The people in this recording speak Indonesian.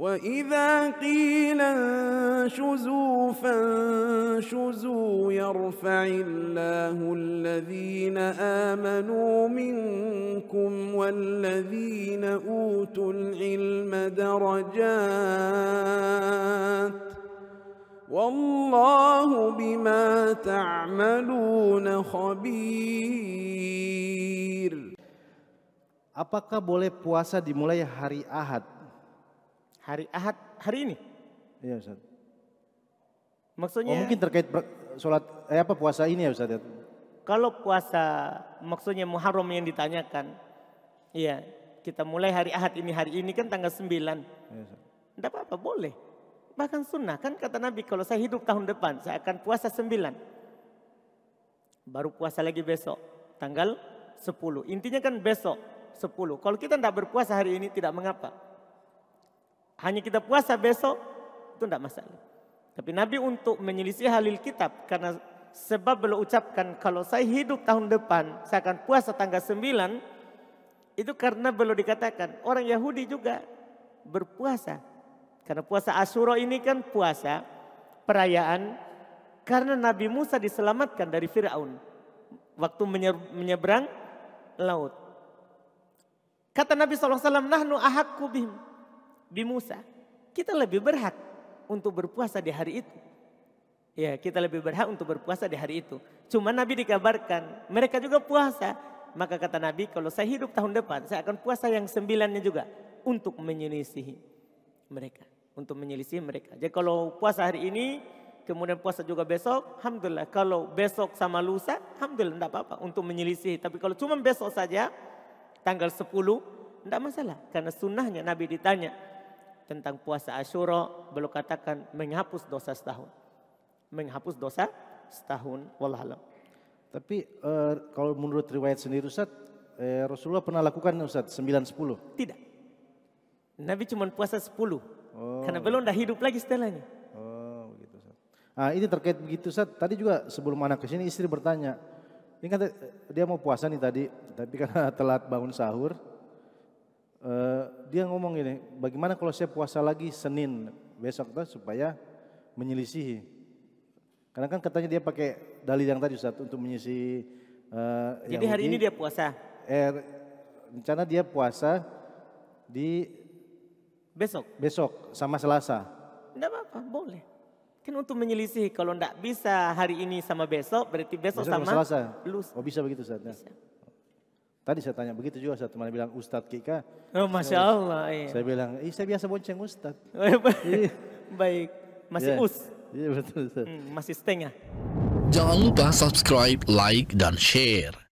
وإذا قيل انشزوا فانشزوا يرفع الله الذين آمنوا منكم والذين أوتوا العلم درجات والله بما تعملون خبير Apakah boleh puasa dimulai hari Ahad Hari Ahad hari ini. Iya Ustaz. Maksudnya oh, mungkin terkait salat eh, apa puasa ini ya Ustaz ya? Kalau puasa maksudnya Muharram yang ditanyakan. Iya, kita mulai hari Ahad ini hari ini kan tanggal sembilan Iya, Tidak apa-apa, boleh. Bahkan sunnah kan kata Nabi kalau saya hidup tahun depan saya akan puasa sembilan Baru puasa lagi besok tanggal sepuluh Intinya kan besok sepuluh Kalau kita tidak berpuasa hari ini tidak mengapa. Hanya kita puasa besok itu tidak masalah. Tapi Nabi untuk menyelisih halil kitab karena sebab beliau ucapkan kalau saya hidup tahun depan saya akan puasa tanggal 9 itu karena beliau dikatakan orang Yahudi juga berpuasa. Karena puasa Asyura ini kan puasa perayaan karena Nabi Musa diselamatkan dari Firaun waktu menyeberang laut. Kata Nabi SAW, nahnu ahakku Kubim di Musa, kita lebih berhak untuk berpuasa di hari itu. Ya, kita lebih berhak untuk berpuasa di hari itu. Cuma Nabi dikabarkan, mereka juga puasa. Maka kata Nabi, kalau saya hidup tahun depan, saya akan puasa yang sembilannya juga. Untuk menyelisihi mereka. Untuk menyelisihi mereka. Jadi kalau puasa hari ini, kemudian puasa juga besok, Alhamdulillah. Kalau besok sama lusa, Alhamdulillah, tidak apa-apa untuk menyelisihi. Tapi kalau cuma besok saja, tanggal 10, tidak masalah. Karena sunnahnya Nabi ditanya, tentang puasa Ashura beliau katakan menghapus dosa setahun. Menghapus dosa setahun wallahualam. Tapi uh, kalau menurut riwayat sendiri Ustaz, eh, Rasulullah pernah lakukan Ustaz 9 10? Tidak. Nabi cuma puasa 10. Oh. Karena belum dah hidup lagi setelahnya. Oh, begitu Ustaz. Nah, ini terkait begitu Ustaz. Tadi juga sebelum anak kesini istri bertanya, ini kan eh, dia mau puasa nih tadi, tapi karena telat bangun sahur, Eh, dia ngomong ini, bagaimana kalau saya puasa lagi Senin besok tuh supaya menyelisihi. Karena kan katanya dia pakai dalil yang tadi Ustaz untuk menyisi uh, eh, Jadi Yahudi. hari ini dia puasa. Eh rencana dia puasa di besok. Besok sama Selasa. Tidak apa-apa, boleh. Kan untuk menyelisih kalau tidak bisa hari ini sama besok berarti besok, besok sama, sama Selasa. Lusa. Oh bisa begitu Ustaz. Ya? Bisa. Tadi saya tanya begitu juga, saya teman bilang Ustadz Kika. Oh Masya Allah. Iya. Saya bilang, Ih, saya biasa bonceng Ustadz. Oh, iya. Iya. Baik, masih yeah. us. Iya betul. betul. Hmm, masih steng ya. Jangan lupa subscribe, like, dan share.